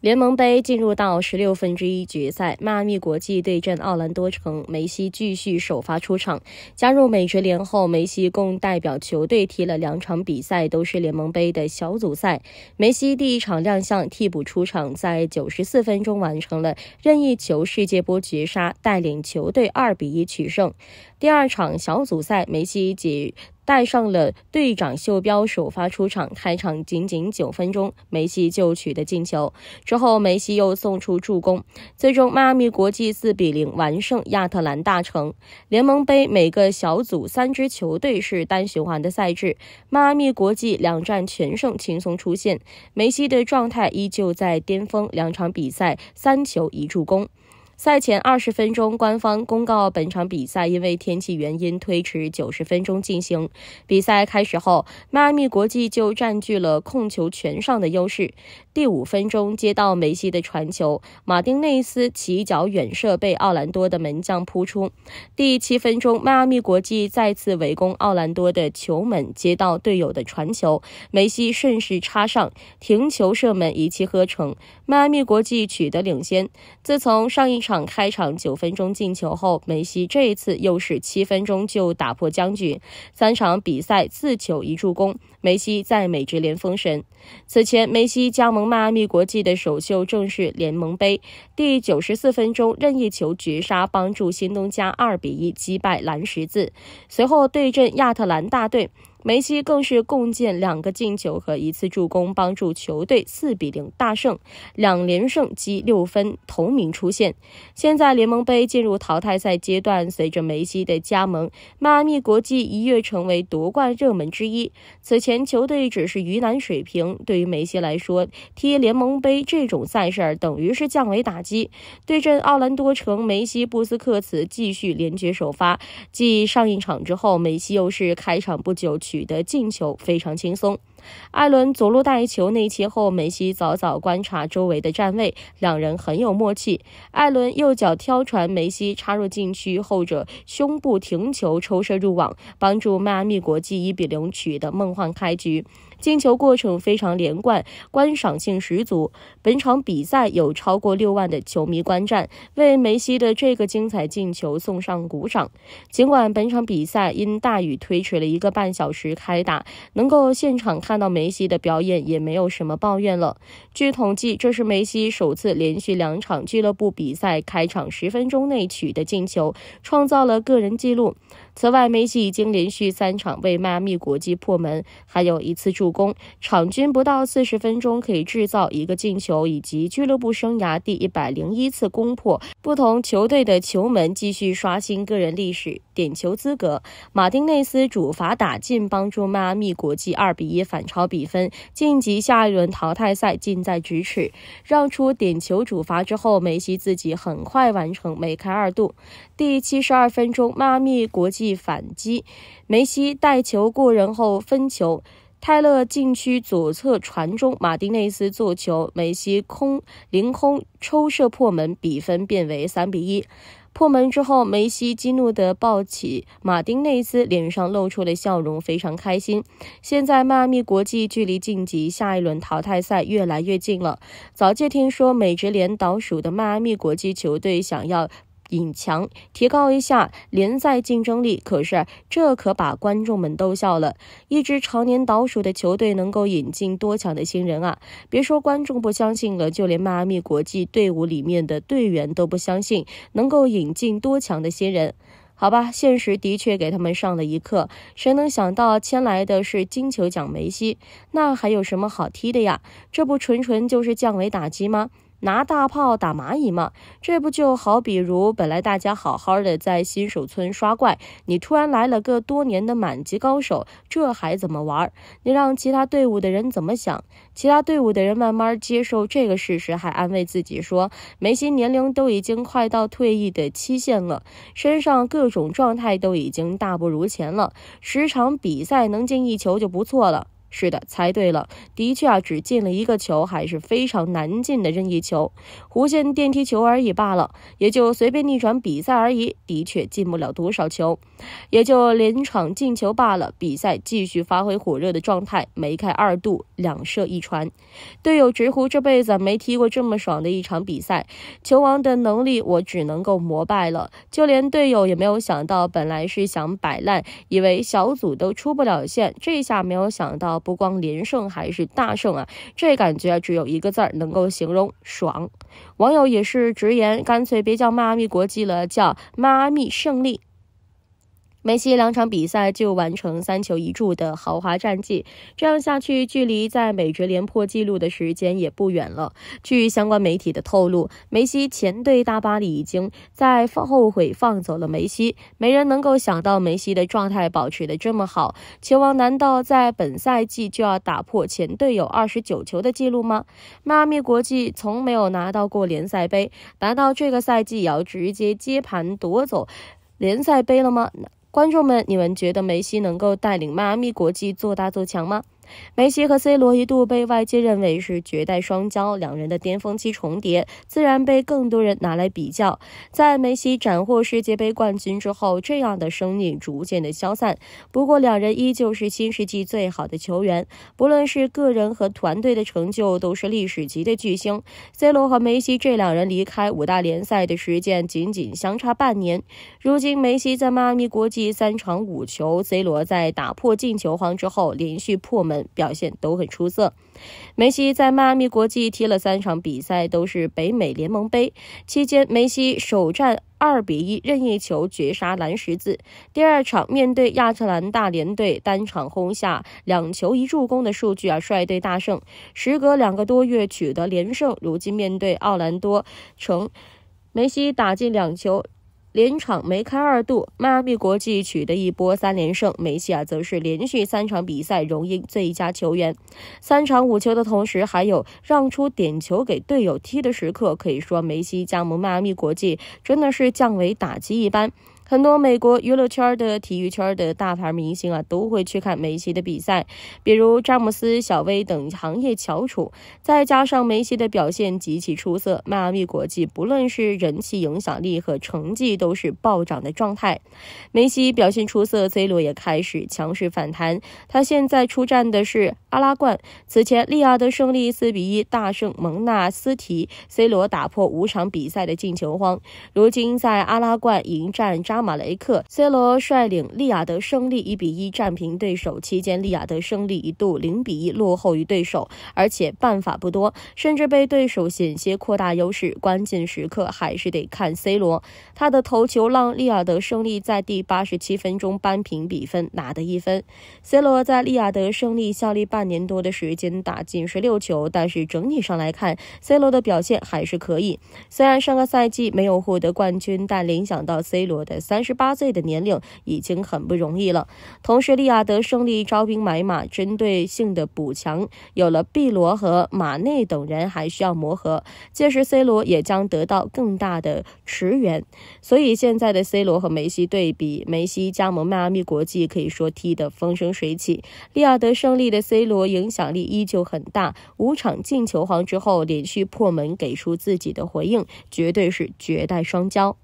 联盟杯进入到十六分之一决赛，迈阿密国际对阵奥兰多城，梅西继续首发出场。加入美职联后，梅西共代表球队踢了两场比赛，都是联盟杯的小组赛。梅西第一场亮相，替补出场，在九十四分钟完成了任意球世界波绝杀，带领球队二比一取胜。第二场小组赛，梅西及。戴上了队长袖标，首发出场，开场仅仅九分钟，梅西就取得进球。之后，梅西又送出助攻，最终迈阿密国际四比零完胜亚特兰大城。联盟杯每个小组三支球队是单循环的赛制，迈阿密国际两战全胜，轻松出线。梅西的状态依旧在巅峰，两场比赛三球一助攻。赛前二十分钟，官方公告本场比赛因为天气原因推迟九十分钟进行。比赛开始后，迈阿密国际就占据了控球权上的优势。第五分钟，接到梅西的传球，马丁内斯起脚远射被奥兰多的门将扑出。第七分钟，迈阿密国际再次围攻奥兰多的球门，接到队友的传球，梅西顺势插上停球射门，一气呵成，迈阿密国际取得领先。自从上一场开场九分钟进球后，梅西这一次又是七分钟就打破僵局，三场比赛自球一助攻，梅西在美职联封神。此前，梅西加盟。迈阿密国际的首秀正式联盟杯第九十四分钟任意球绝杀，帮助新东家二比一击败蓝十字。随后对阵亚特兰大队。梅西更是共建两个进球和一次助攻，帮助球队四比零大胜，两连胜积六分，同名出现。现在联盟杯进入淘汰赛阶段，随着梅西的加盟，迈阿密国际一跃成为夺冠热门之一。此前球队只是鱼腩水平，对于梅西来说，踢联盟杯这种赛事等于是降维打击。对阵奥兰多城，梅西、布斯克茨继续联决首发，继上一场之后，梅西又是开场不久取。取得进球非常轻松。艾伦左路带球内切后，梅西早早观察周围的站位，两人很有默契。艾伦右脚挑传，梅西插入禁区，后者胸部停球抽射入网，帮助迈阿密国际一比零取得梦幻开局。进球过程非常连贯，观赏性十足。本场比赛有超过六万的球迷观战，为梅西的这个精彩进球送上鼓掌。尽管本场比赛因大雨推迟了一个半小时开打，能够现场。看到梅西的表演也没有什么抱怨了。据统计，这是梅西首次连续两场俱乐部比赛开场十分钟内取得进球，创造了个人纪录。此外，梅西已经连续三场为迈阿密国际破门，还有一次助攻，场均不到四十分钟可以制造一个进球，以及俱乐部生涯第一百零一次攻破不同球队的球门，继续刷新个人历史。点球资格，马丁内斯主罚打进，帮助迈阿密国际二比一反超比分，晋级下一轮淘汰赛近在咫尺。让出点球主罚之后，梅西自己很快完成梅开二度。第七十二分钟，迈阿密国际。反击，梅西带球过人后分球，泰勒禁区左侧传中，马丁内斯做球，梅西空凌空抽射破门，比分变为三比一。破门之后，梅西激怒地抱起马丁内斯，脸上露出了笑容，非常开心。现在，迈阿密国际距离晋级下一轮淘汰赛越来越近了。早就听说美职联倒数的迈阿密国际球队想要。引强，提高一下联赛竞争力。可是这可把观众们逗笑了。一支常年倒数的球队能够引进多强的新人啊？别说观众不相信了，就连迈阿密国际队伍里面的队员都不相信能够引进多强的新人。好吧，现实的确给他们上了一课。谁能想到签来的是金球奖梅西？那还有什么好踢的呀？这不纯纯就是降维打击吗？拿大炮打蚂蚁吗？这不就好？比如本来大家好好的在新手村刷怪，你突然来了个多年的满级高手，这还怎么玩？你让其他队伍的人怎么想？其他队伍的人慢慢接受这个事实，还安慰自己说：梅西年龄都已经快到退役的期限了，身上各种状态都已经大不如前了，十场比赛能进一球就不错了。是的，猜对了。的确啊，只进了一个球，还是非常难进的任意球，弧线电梯球而已罢了，也就随便逆转比赛而已。的确进不了多少球，也就连场进球罢了。比赛继续发挥火热的状态，梅开二度，两射一传，队友直呼这辈子没踢过这么爽的一场比赛。球王的能力，我只能够膜拜了。就连队友也没有想到，本来是想摆烂，以为小组都出不了线，这下没有想到。不光连胜，还是大胜啊！这感觉只有一个字儿能够形容：爽。网友也是直言，干脆别叫迈阿密国际了，叫迈阿密胜利。梅西两场比赛就完成三球一助的豪华战绩，这样下去，距离在美职联破纪录的时间也不远了。据相关媒体的透露，梅西前队大巴里已经在后悔放走了梅西，没人能够想到梅西的状态保持的这么好。球王难道在本赛季就要打破前队友二十九球的记录吗？迈阿密国际从没有拿到过联赛杯，难道这个赛季也要直接接盘夺走联赛杯了吗？观众们，你们觉得梅西能够带领迈阿密国际做大做强吗？梅西和 C 罗一度被外界认为是绝代双骄，两人的巅峰期重叠，自然被更多人拿来比较。在梅西斩获世界杯冠军之后，这样的声音逐渐的消散。不过，两人依旧是新世纪最好的球员，不论是个人和团队的成就，都是历史级的巨星。C 罗和梅西这两人离开五大联赛的时间仅仅相差半年。如今，梅西在迈阿密国际三场五球，C 罗在打破进球荒之后连续破门。表现都很出色。梅西在迈阿密国际踢了三场比赛，都是北美联盟杯期间。梅西首战二比一任意球绝杀蓝十字，第二场面对亚特兰大联队，单场轰下两球一助攻的数据啊，率队大胜。时隔两个多月取得连胜，如今面对奥兰多城，梅西打进两球。连场梅开二度，迈阿密国际取得一波三连胜，梅西啊则是连续三场比赛荣膺最佳球员，三场五球的同时还有让出点球给队友踢的时刻，可以说梅西加盟迈阿密国际真的是降维打击一般。很多美国娱乐圈的、体育圈的大牌明星啊，都会去看梅西的比赛，比如詹姆斯、小威等行业翘楚。再加上梅西的表现极其出色，迈阿密国际不论是人气、影响力和成绩都是暴涨的状态。梅西表现出色，C 罗也开始强势反弹。他现在出战的是阿拉冠。此前利亚的胜利四比一大胜蒙纳斯提，C 罗打破五场比赛的进球荒。如今在阿拉冠迎战扎。马雷克，C 罗率领利雅得胜利1比1战平对手。期间，利雅得胜利一度0比1落后于对手，而且办法不多，甚至被对手险些扩大优势。关键时刻还是得看 C 罗，他的头球让利雅得胜利在第87分钟扳平比分，拿得一分。C 罗在利雅得胜利效力半年多的时间，打进16球，但是整体上来看，C 罗的表现还是可以。虽然上个赛季没有获得冠军，但联想到 C 罗的。三十八岁的年龄已经很不容易了。同时，利亚德胜利招兵买马，针对性的补强，有了碧罗和马内等人，还需要磨合。届时，C 罗也将得到更大的驰援。所以，现在的 C 罗和梅西对比，梅西加盟迈阿密国际可以说踢得风生水起。利亚德胜利的 C 罗影响力依旧很大，五场进球荒之后连续破门，给出自己的回应，绝对是绝代双骄。